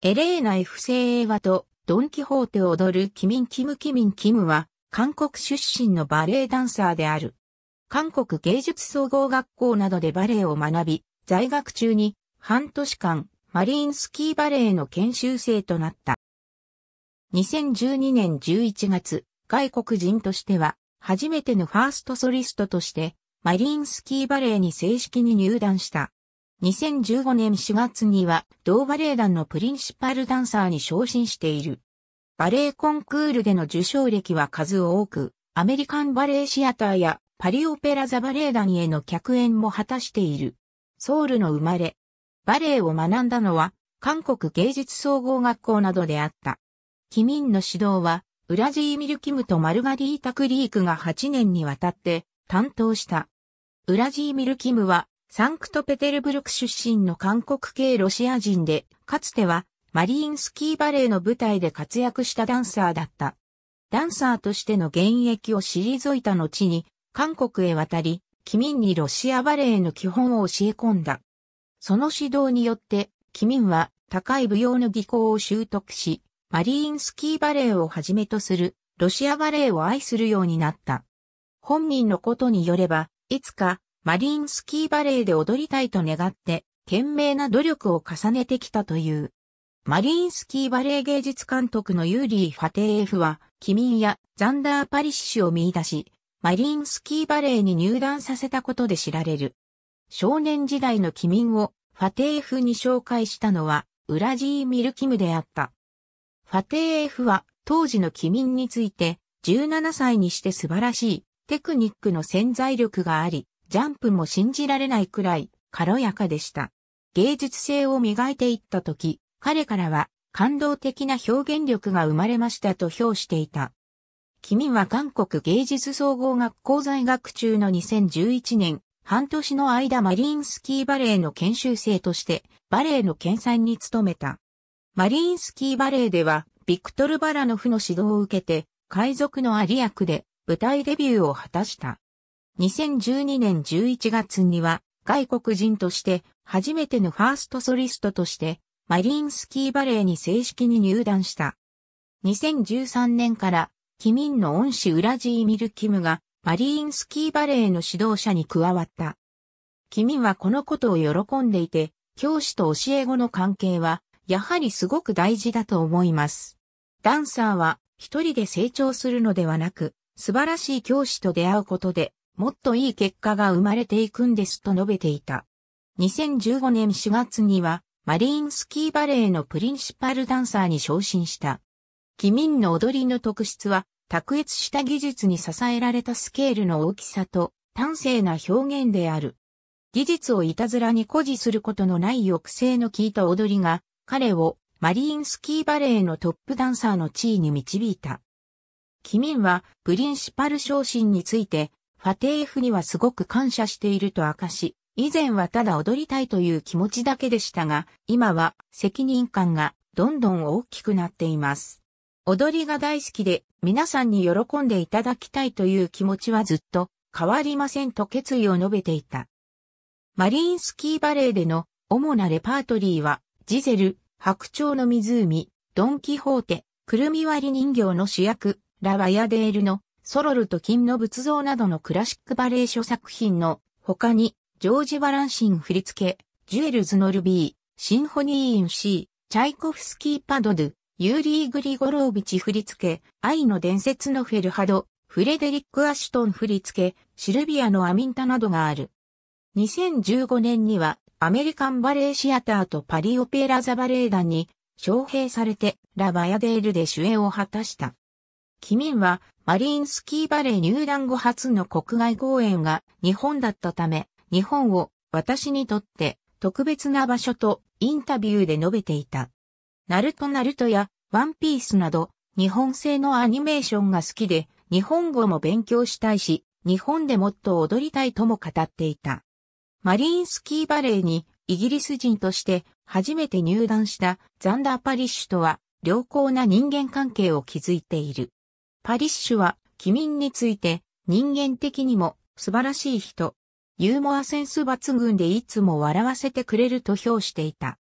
エレーナ F 聖英和とドン・キホーテを踊るキミン・キム・キミン・キムは韓国出身のバレエダンサーである。韓国芸術総合学校などでバレエを学び、在学中に半年間マリーンスキーバレエの研修生となった。2012年11月、外国人としては初めてのファーストソリストとしてマリーンスキーバレエに正式に入団した。2015年4月には同バレエ団のプリンシパルダンサーに昇進している。バレエコンクールでの受賞歴は数多く、アメリカンバレエシアターやパリオペラザバレエ団への客演も果たしている。ソウルの生まれ。バレエを学んだのは韓国芸術総合学校などであった。キミンの指導は、ウラジーミル・キムとマルガリータ・クリークが8年にわたって担当した。ウラジーミル・キムはサンクトペテルブルク出身の韓国系ロシア人で、かつてはマリーンスキーバレーの舞台で活躍したダンサーだった。ダンサーとしての現役を退いた後に、韓国へ渡り、キミンにロシアバレーの基本を教え込んだ。その指導によって、キミンは高い舞踊の技巧を習得し、マリーンスキーバレーをはじめとする、ロシアバレーを愛するようになった。本人のことによれば、いつかマリンスキーバレーで踊りたいと願って、懸命な努力を重ねてきたという。マリンスキーバレー芸術監督のユーリー・ファテーフは、キミンやザンダー・パリッシュを見出し、マリンスキーバレーに入団させたことで知られる。少年時代のキミンをファテーフに紹介したのは、ウラジー・ミルキムであった。ファテーフは、当時のキミンについて、17歳にして素晴らしいテクニックの潜在力があり、ジャンプも信じられないくらい軽やかでした。芸術性を磨いていった時、彼からは感動的な表現力が生まれましたと評していた。君は韓国芸術総合学校在学中の2011年、半年の間マリーンスキーバレーの研修生としてバレーの研鑽に努めた。マリーンスキーバレーではビクトル・バラノフの指導を受けて海賊の有役で舞台デビューを果たした。2012年11月には外国人として初めてのファーストソリストとしてマリンスキーバレーに正式に入団した。2013年からキミンの恩師ウラジーミル・キムがマリーンスキーバレーの指導者に加わった。キミンはこのことを喜んでいて、教師と教え子の関係はやはりすごく大事だと思います。ダンサーは一人で成長するのではなく、素晴らしい教師と出会うことでもっといい結果が生まれていくんですと述べていた。2015年4月には、マリーンスキーバレーのプリンシパルダンサーに昇進した。キミンの踊りの特質は、卓越した技術に支えられたスケールの大きさと、端正な表現である。技術をいたずらに誇示することのない抑制の効いた踊りが、彼をマリーンスキーバレーのトップダンサーの地位に導いた。キミンはプリンシパル昇進についてファテーフにはすごく感謝していると明かし、以前はただ踊りたいという気持ちだけでしたが、今は責任感がどんどん大きくなっています。踊りが大好きで皆さんに喜んでいただきたいという気持ちはずっと変わりませんと決意を述べていた。マリンスキーバレーでの主なレパートリーは、ジゼル、白鳥の湖、ドンキホーテ、くるみ割り人形の主役、ラ・ワヤデールのソロルと金の仏像などのクラシックバレエ書作品の他に、ジョージ・バランシン振り付け、ジュエルズノルビー、シンフォニー・イン・シー、チャイコフスキー・パドドゥ、ユーリー・グリゴロービチ振り付け、愛の伝説のフェルハド、フレデリック・アシュトン振り付け、シルビアのアミンタなどがある。2015年には、アメリカンバレーシアターとパリオペラザ・バレエ団に招聘されてラ・バヤデールで主演を果たした。キミンはマリンスキーバレー入団後初の国外公演が日本だったため、日本を私にとって特別な場所とインタビューで述べていた。ナルトナルトやワンピースなど日本製のアニメーションが好きで日本語も勉強したいし、日本でもっと踊りたいとも語っていた。マリンスキーバレーにイギリス人として初めて入団したザンダー・パリッシュとは良好な人間関係を築いている。パリッシュは、機民について、人間的にも素晴らしい人。ユーモアセンス抜群でいつも笑わせてくれると評していた。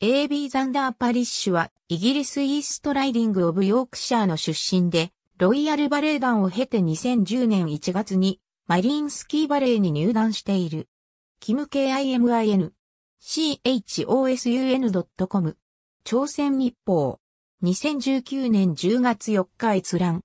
A.B. ザンダー・パリッシュは、イギリス・イーストライディング・オブ・ヨークシャーの出身で、ロイヤル・バレエ団を経て2010年1月に、マリンスキーバレーに入団している。キム KIMIN CHOSUN.com 朝鮮日報2019年10月4日閲覧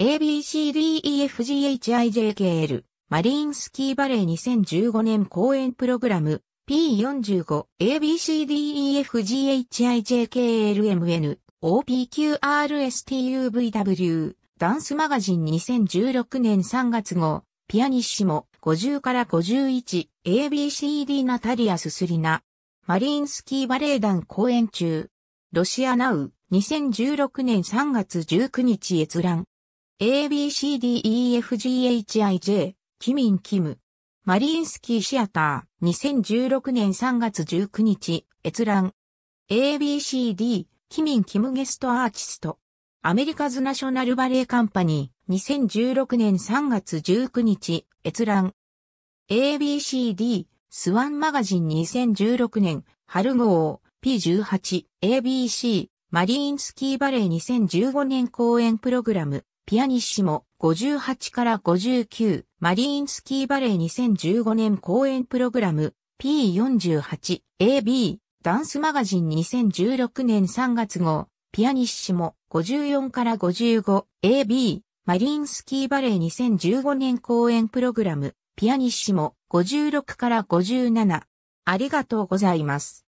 ABCDEFGHIJKL マリーンスキーバレー2015年公演プログラム P45 ABCDEFGHIJKLMN OPQRSTUVW ダンスマガジン2016年3月号ピアニッシモ50から51 ABCD ナタリアススリナマリーンスキーバレー団公演中ロシアナウ2016年3月19日閲覧 ABCDEFGHIJ、キミン・キム。マリインスキーシアター、2016年3月19日、閲覧。ABCD、キミン・キムゲストアーティスト。アメリカズナショナルバレエカンパニー、2016年3月19日、閲覧。ABCD、スワンマガジン2016年、春号、P18、ABC、マリインスキーバレエ2015年公演プログラム。ピアニッシモ、58から59、マリーンスキーバレー2015年公演プログラム、P48、AB、ダンスマガジン2016年3月号、ピアニッシモ、54から55、AB、マリーンスキーバレー2015年公演プログラム、ピアニッシモ、56から57。ありがとうございます。